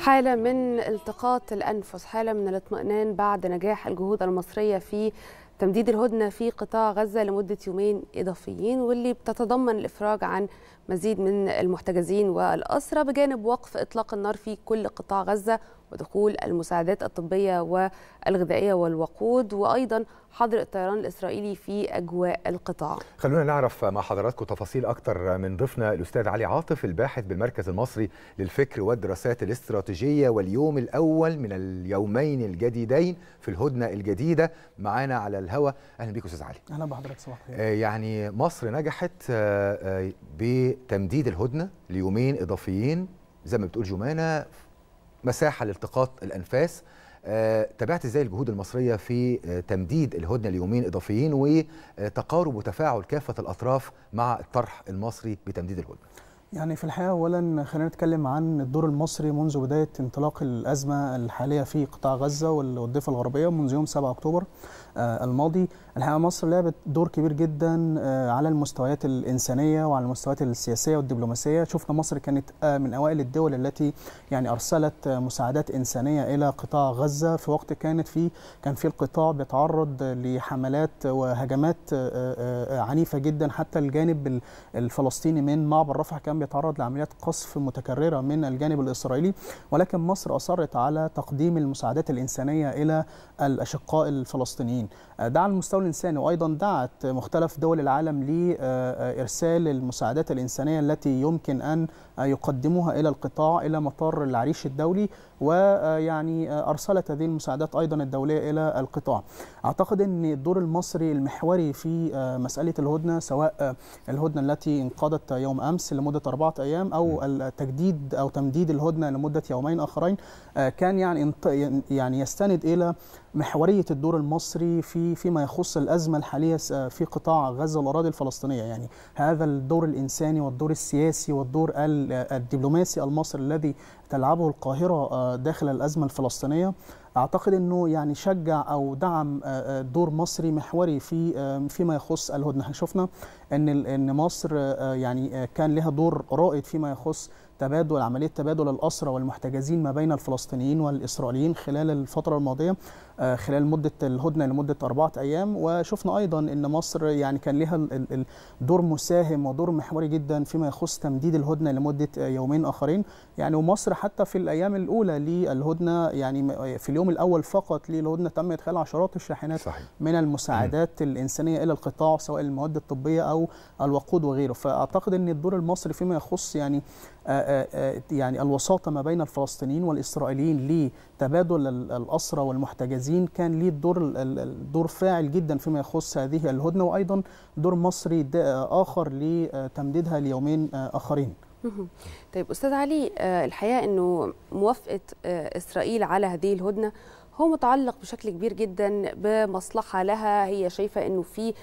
حالة من التقاط الأنفس حالة من الاطمئنان بعد نجاح الجهود المصرية في تمديد الهدنة في قطاع غزة لمدة يومين إضافيين واللي بتتضمن الإفراج عن مزيد من المحتجزين والأسرى بجانب وقف إطلاق النار في كل قطاع غزة ودخول المساعدات الطبية والغذائية والوقود وأيضا حظر الطيران الإسرائيلي في أجواء القطاع خلونا نعرف مع حضراتكم تفاصيل أكثر من ضيفنا الأستاذ علي عاطف الباحث بالمركز المصري للفكر والدراسات الاستراتيجية واليوم الأول من اليومين الجديدين في الهدنة الجديدة معانا على الهوا أهلا بيك أستاذ علي أهلا بحضرتك صباح الخير آه، يعني مصر نجحت آه، آه، بتمديد الهدنة ليومين إضافيين زي ما بتقول جمانة مساحه لالتقاط الانفاس آه، تابعت ازاي الجهود المصريه في آه، تمديد الهدنه ليومين اضافيين وتقارب وتفاعل كافه الاطراف مع الطرح المصري بتمديد الهدنه يعني في الحقيقة أولا خلينا نتكلم عن الدور المصري منذ بداية انطلاق الأزمة الحالية في قطاع غزة والضفة الغربية منذ يوم 7 أكتوبر آه، الماضي الحقيقة مصر لعبت دور كبير جدا آه، على المستويات الإنسانية وعلى المستويات السياسية والدبلوماسية شفنا مصر كانت آه، من أوائل الدول التي يعني أرسلت مساعدات إنسانية إلى قطاع غزة في وقت كانت في كان في القطاع بيتعرض لحملات وهجمات عنيفة جدا حتى الجانب الفلسطيني من معبر رفح كان بيتعرض يتعرض لعمليات قصف متكررة من الجانب الإسرائيلي ولكن مصر أصرت على تقديم المساعدات الإنسانية إلى الأشقاء الفلسطينيين آه، دعا المستوى الإنساني وأيضا دعت مختلف دول العالم لإرسال آه، آه، المساعدات الإنسانية التي يمكن أن يقدموها إلى القطاع إلى مطار العريش الدولي ويعني أرسلت هذه المساعدات أيضا الدولية إلى القطاع أعتقد أن الدور المصري المحوري في مسألة الهدنة سواء الهدنة التي انقضت يوم أمس لمدة أربعة أيام أو التجديد أو تمديد الهدنة لمدة يومين آخرين آه، كان يعني يعني يستند إلى محورية الدور المصري في فيما يخص الأزمة الحالية في قطاع غزة والأراضي الفلسطينية يعني هذا الدور الإنساني والدور السياسي والدور الدبلوماسي المصري الذي تلعبه القاهرة آه، داخل الأزمة الفلسطينية اعتقد انه يعني شجع او دعم آه، آه، دور مصري محوري في آه، فيما يخص الهدنه احنا شفنا ان ان مصر يعني كان لها دور رائد فيما يخص تبادل عمليه تبادل الاسرى والمحتجزين ما بين الفلسطينيين والاسرائيليين خلال الفتره الماضيه آه، خلال مده الهدنه لمده اربعه ايام وشفنا ايضا ان مصر يعني كان لها دور مساهم ودور محوري جدا فيما يخص تمديد الهدنه لمده آه، يومين اخرين يعني ومصر حتى في الايام الاولى للهدنه يعني آه، في اليوم الاول فقط للهدنه تم ادخال عشرات الشاحنات صحيح. من المساعدات الانسانيه الى القطاع سواء المواد الطبيه او الوقود وغيره فاعتقد ان الدور المصري فيما يخص يعني يعني الوساطه ما بين الفلسطينيين والاسرائيليين تبادل الأسرى والمحتجزين كان ليه دور دور فاعل جدا فيما يخص هذه الهدنة وأيضا دور مصري آخر لتمديدها ليومين آه، آخرين طيب أستاذ علي آه، الحقيقة أنه موافقة آه، إسرائيل على هذه الهدنة هو متعلق بشكل كبير جدا بمصلحة لها هي شايفة أنه في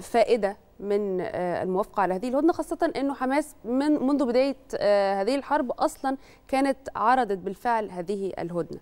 فائدة من آه، الموافقه على هذه الهدنه خاصه انه حماس من منذ بدايه آه، هذه الحرب اصلا كانت عرضت بالفعل هذه الهدنه.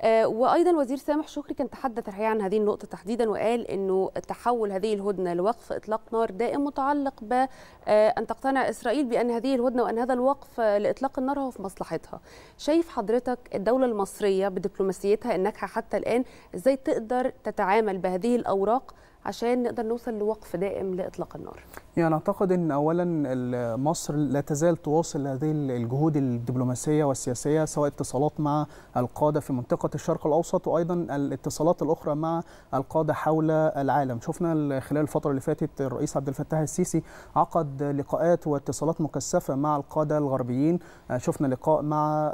آه، وايضا الوزير سامح شكري كان تحدث الحقيقه عن هذه النقطه تحديدا وقال انه تحول هذه الهدنه لوقف اطلاق نار دائم متعلق بان تقتنع اسرائيل بان هذه الهدنه وان هذا الوقف لاطلاق النار هو في مصلحتها. شايف حضرتك الدوله المصريه بدبلوماسيتها الناجحه حتى الان ازاي تقدر تتعامل بهذه الاوراق عشان نقدر نوصل لوقف دائم لاطلاق النار يعني أعتقد أن أولا مصر لا تزال تواصل هذه الجهود الدبلوماسية والسياسية سواء اتصالات مع القادة في منطقة الشرق الأوسط وأيضا الاتصالات الأخرى مع القادة حول العالم شفنا خلال الفترة اللي فاتت الرئيس عبد الفتاح السيسي عقد لقاءات واتصالات مكثفة مع القادة الغربيين شفنا لقاء مع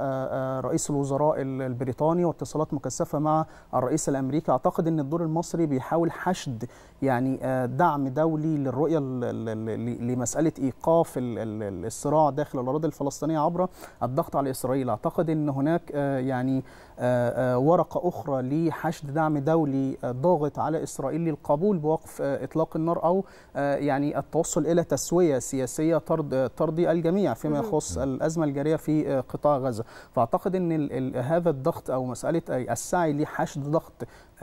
رئيس الوزراء البريطاني واتصالات مكثفة مع الرئيس الأمريكي أعتقد أن الدور المصري بيحاول حشد يعني دعم دولي للرؤية لمساله ايقاف الصراع داخل الاراضي الفلسطينيه عبر الضغط على اسرائيل اعتقد ان هناك آه، يعني آه، آه، ورقه اخرى لحشد دعم دولي ضاغط على اسرائيل للقبول بوقف اطلاق النار او يعني التوصل الى تسويه سياسيه ترضي الجميع فيما يخص الازمه الجاريه في قطاع غزه فاعتقد ان هذا الضغط او مساله السعي لحشد ضغط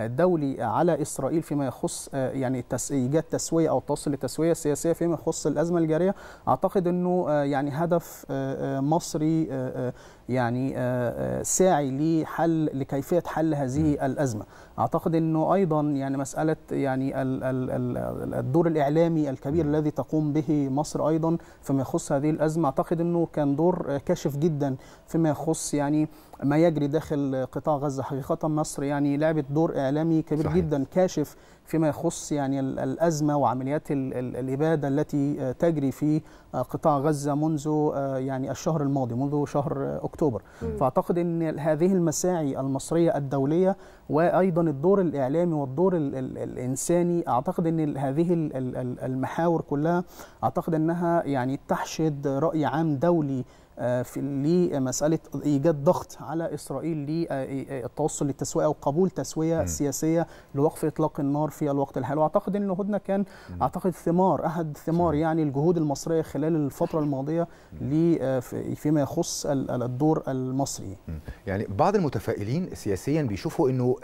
دولي على اسرائيل فيما يخص آه، يعني ايجاد تسويه او التوصل لتسويه سياسيه فيما يخص الازمه الجاريه اعتقد انه آه، يعني هدف آه، مصري يعني آه، آه، ساعي لحل لكيفيه حل هذه الازمه اعتقد انه ايضا يعني مساله يعني الدور الاعلامي الكبير الذي تقوم به مصر ايضا فيما يخص هذه الازمه اعتقد انه كان دور كاشف جدا فيما يخص يعني ما يجري داخل قطاع غزه حقيقه مصر يعني لعبت دور اعلامي كبير صحيح. جدا كاشف فيما يخص يعني الازمه وعمليات الاباده التي تجري في قطاع غزه منذ آه، يعني الشهر الماضي منذ شهر اكتوبر اكتوبر م. فاعتقد ان هذه المساعي المصريه الدوليه وايضا الدور الاعلامي والدور الـ الـ الانساني اعتقد ان هذه الـ المحاور كلها اعتقد انها يعني تحشد راي عام دولي آه، في لمساله ايجاد ضغط على اسرائيل للتوصل آه، آه، للتسويه او قبول تسويه م. سياسيه لوقف اطلاق النار في الوقت الحالي واعتقد ان الهدنه كان م. اعتقد ثمار احد ثمار يعني الجهود المصريه خلال الفتره الماضيه فيما يخص الدور المصري م. يعني بعض المتفائلين سياسيا بيشوفوا انه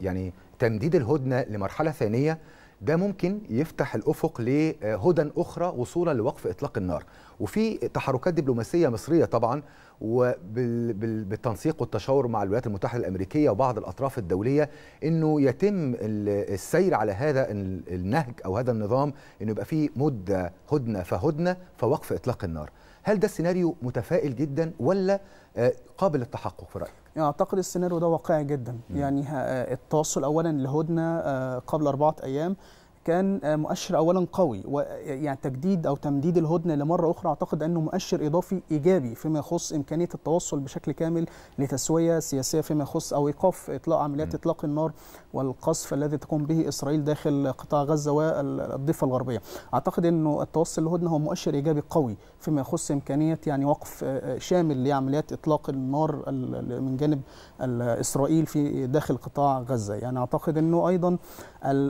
يعني تمديد الهدنه لمرحله ثانيه ده ممكن يفتح الافق لهدى آه، اخرى وصولا لوقف اطلاق النار وفي تحركات دبلوماسيه مصريه طبعا وبالتنسيق والتشاور مع الولايات المتحده الامريكيه وبعض الاطراف الدوليه انه يتم السير على هذا النهج او هذا النظام انه يبقى فيه مده هدنه فهدنه فوقف اطلاق النار هل ده السيناريو متفائل جدا ولا آه، قابل للتحقق في رايك يعني اعتقد السيناريو ده واقعي جدا يعني آه، التوصل اولا لهدنه آه، قبل اربعه ايام كان مؤشر اولا قوي ويعني تجديد او تمديد الهدنه لمره اخرى اعتقد انه مؤشر اضافي ايجابي فيما يخص امكانيه التوصل بشكل كامل لتسويه سياسيه فيما يخص او ايقاف اطلاق عمليات اطلاق النار والقصف الذي تقوم به اسرائيل داخل قطاع غزه والضفه الغربيه. اعتقد انه التوصل لهدنه هو مؤشر ايجابي قوي فيما يخص امكانيه يعني وقف شامل لعمليات اطلاق النار من جانب اسرائيل في داخل قطاع غزه، يعني اعتقد انه ايضا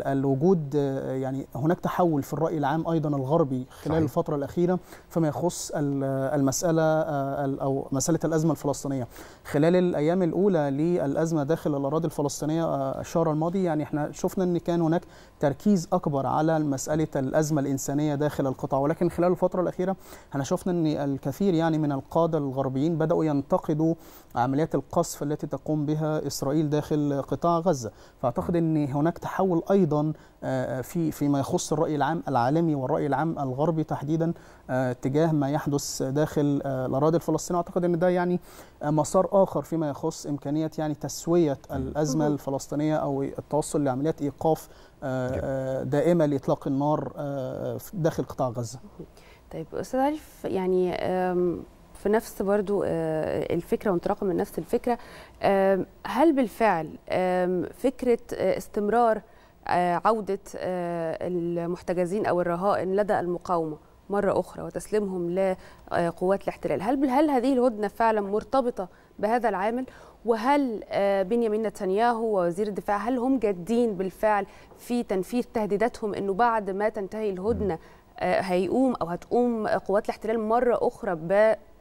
الوجود يعني هناك تحول في الراي العام ايضا الغربي خلال صحيح. الفتره الاخيره فيما يخص المساله آه، او مساله الازمه الفلسطينيه خلال الايام الاولى للازمه داخل الاراضي الفلسطينيه آه، الشهر الماضي يعني احنا شفنا ان كان هناك تركيز اكبر على مساله الازمه الانسانيه داخل القطاع ولكن خلال الفتره الاخيره احنا شفنا ان الكثير يعني من القاده الغربيين بداوا ينتقدوا عمليات القصف التي تقوم بها اسرائيل داخل قطاع غزه فاعتقد ان هناك تحول ايضا آه، في في فيما يخص الرأي العام العالمي والرأي العام الغربي تحديدا آه، تجاه ما يحدث داخل آه، الأراضي الفلسطينية أعتقد أن ده يعني آه، مسار آخر فيما يخص إمكانية يعني تسوية الأزمة الفلسطينية أو التوصل لعمليات إيقاف دائمة لإطلاق النار داخل قطاع غزة طيب أستاذ عارف يعني في نفس برضو الفكره وانطلاقا من نفس الفكره هل بالفعل فكره استمرار آه، عودة آه، المحتجزين أو الرهائن لدى المقاومة مرة أخرى وتسليمهم لقوات الاحتلال هل, هل هذه الهدنة فعلا مرتبطة بهذا العامل وهل آه، بنيامين نتنياهو ووزير الدفاع هل هم جادين بالفعل في تنفيذ تهديداتهم أنه بعد ما تنتهي الهدنة هيقوم أو هتقوم قوات الاحتلال مرة أخرى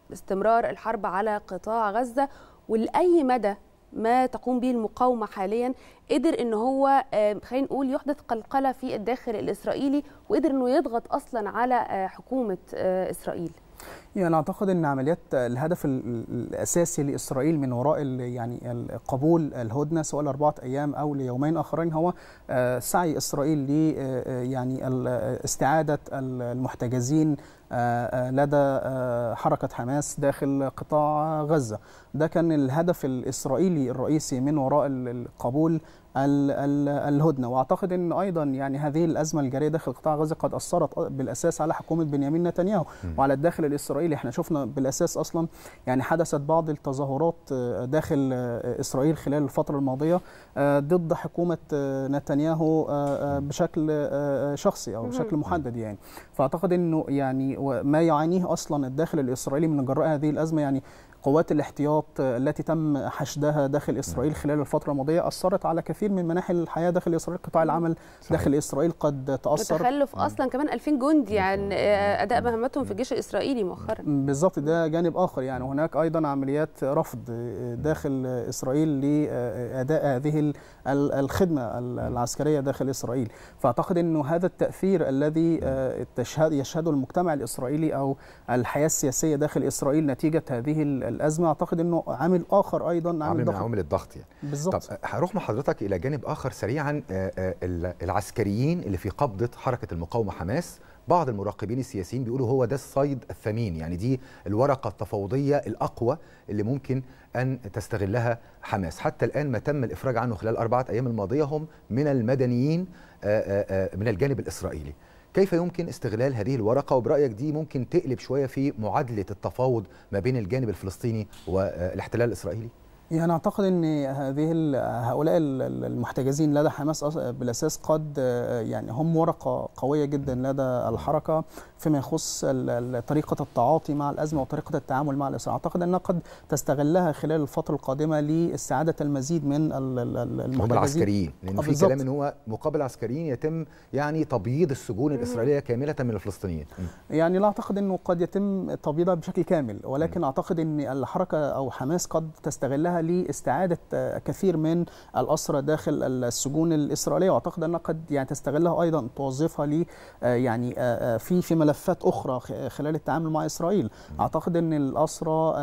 باستمرار الحرب على قطاع غزة ولأي مدى ما تقوم به المقاومه حاليا قدر أنه هو آه، خلينا نقول يحدث قلقله في الداخل الاسرائيلي وقدر انه يضغط اصلا على آه، حكومه آه، اسرائيل يعني أعتقد أن عمليات الهدف الأساسي لإسرائيل من وراء يعني قبول الهدنة سواء لأربعة أيام أو ليومين آخرين هو آه، سعي إسرائيل ل آه، آه، يعني استعادة المحتجزين لدى حركة حماس داخل قطاع غزة ده كان الهدف الإسرائيلي الرئيسي من وراء القبول الهدنه واعتقد ان ايضا يعني هذه الازمه الجاريه داخل قطاع غزه قد اثرت بالاساس على حكومه بنيامين نتنياهو وعلى الداخل الاسرائيلي احنا شفنا بالاساس اصلا يعني حدثت بعض التظاهرات آه، داخل آه، اسرائيل خلال الفتره الماضيه آه، ضد حكومه نتنياهو بشكل شخصي او بشكل محدد يعني فاعتقد انه يعني ما يعانيه اصلا الداخل الاسرائيلي من جراء هذه الازمه يعني قوات الاحتياط التي تم حشدها داخل نعم. إسرائيل خلال الفترة الماضية أثرت على كثير من مناحي الحياة داخل إسرائيل قطاع العمل صحيح. داخل إسرائيل قد تأثر تخلف نعم. أصلا كمان 2000 جندي نعم. عن أداء مهمتهم في الجيش الإسرائيلي مؤخرا بالظبط ده جانب آخر يعني هناك أيضا عمليات رفض داخل إسرائيل لأداء هذه الخدمة العسكرية داخل إسرائيل فأعتقد أنه هذا التأثير الذي تشهد آه، يشهده المجتمع الإسرائيلي أو الحياة السياسية داخل إسرائيل نتيجة هذه الازمه اعتقد انه عامل اخر ايضا عامل, عامل ضغط عامل الضغط يعني بالظبط طب هروح مع حضرتك الى جانب اخر سريعا آه، آه، العسكريين اللي في قبضه حركه المقاومه حماس بعض المراقبين السياسيين بيقولوا هو ده الصيد الثمين يعني دي الورقة التفاوضية الأقوى اللي ممكن أن تستغلها حماس حتى الآن ما تم الإفراج عنه خلال أربعة أيام الماضية هم من المدنيين آه، من الجانب الإسرائيلي كيف يمكن استغلال هذه الورقة وبرأيك دي ممكن تقلب شوية في معادلة التفاوض ما بين الجانب الفلسطيني والاحتلال الإسرائيلي؟ يعني اعتقد ان هذه هؤلاء المحتجزين لدى حماس بالاساس قد يعني هم ورقه قويه جدا لدى الحركه فيما يخص طريقه التعاطي مع الازمه وطريقه التعامل مع الاسرى اعتقد انها قد تستغلها خلال الفتره القادمه لاستعاده المزيد من المحتجزين هم العسكريين لان في آه، كلام ان هو مقابل عسكريين يتم يعني تبييض السجون الاسرائيليه كامله من الفلسطينيين يعني لا اعتقد انه قد يتم تبييضها بشكل كامل ولكن اعتقد ان الحركه او حماس قد تستغلها كلها لاستعاده آه، كثير من الاسرى داخل السجون الاسرائيليه واعتقد انها قد يعني تستغلها ايضا توظفها ل آه، يعني آه، في في ملفات اخرى خلال التعامل مع اسرائيل اعتقد ان الاسرى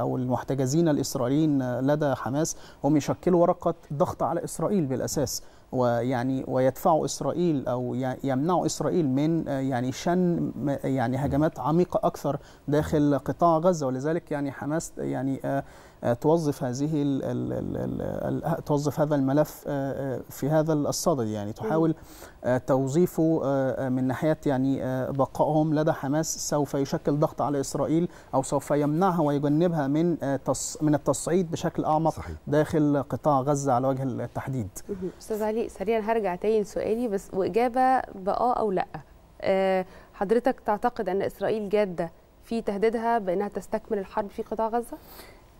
او المحتجزين الاسرائيليين لدى حماس هم يشكلوا ورقه ضغط على اسرائيل بالاساس ويعني ويدفعوا اسرائيل او يمنعوا اسرائيل من يعني شن يعني هجمات عميقه اكثر داخل قطاع غزه ولذلك يعني حماس يعني آه، توظف هذه الـ الـ الـ الـ توظف هذا الملف آه، آه، في هذا الصدد يعني تحاول توظيفه من ناحيه يعني بقائهم لدى حماس سوف يشكل ضغط على اسرائيل او سوف يمنعها ويجنبها من من التصعيد بشكل اعمق صحيح. داخل قطاع غزه على وجه التحديد. استاذ علي سريعا هرجع تاني لسؤالي بس واجابه باه او لا. حضرتك تعتقد ان اسرائيل جاده في تهديدها بانها تستكمل الحرب في قطاع غزه؟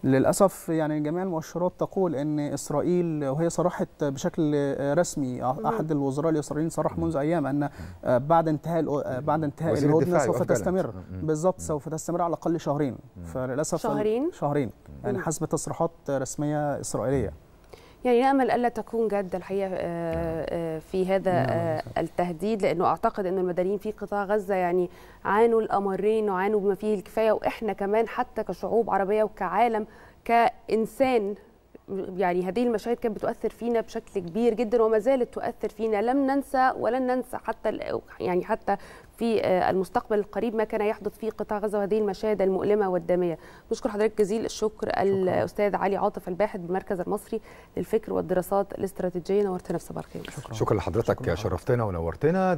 للأسف يعني جميع المؤشرات تقول أن إسرائيل وهي صرحت بشكل رسمي أحد الوزراء الإسرائيليين صرح منذ أيام أن بعد انتهاء بعد انتهاء الهدنة سوف تستمر بالضبط سوف تستمر على الأقل شهرين فللأسف شهرين شهرين يعني حسب تصريحات رسمية إسرائيلية يعني نامل الا تكون جد الحقيقه آه، نعم. آه، في هذا نعم، آه، نعم. التهديد لانه اعتقد ان المدنيين في قطاع غزه يعني عانوا الامرين وعانوا بما فيه الكفايه واحنا كمان حتى كشعوب عربيه وكعالم كانسان يعني هذه المشاهد كانت بتؤثر فينا بشكل كبير جدا وما زالت تؤثر فينا لم ننسى ولن ننسى حتى يعني حتى في آه، المستقبل القريب ما كان يحدث في قطاع غزه وهذه المشاهد المؤلمه والداميه بشكر حضرتك جزيل الشكر شكرا. الاستاذ علي عاطف الباحث بالمركز المصري للفكر والدراسات الاستراتيجيه نورتنا في صباح الخير شكرا, شكرا لحضرتك شكرا. شرفتنا ونورتنا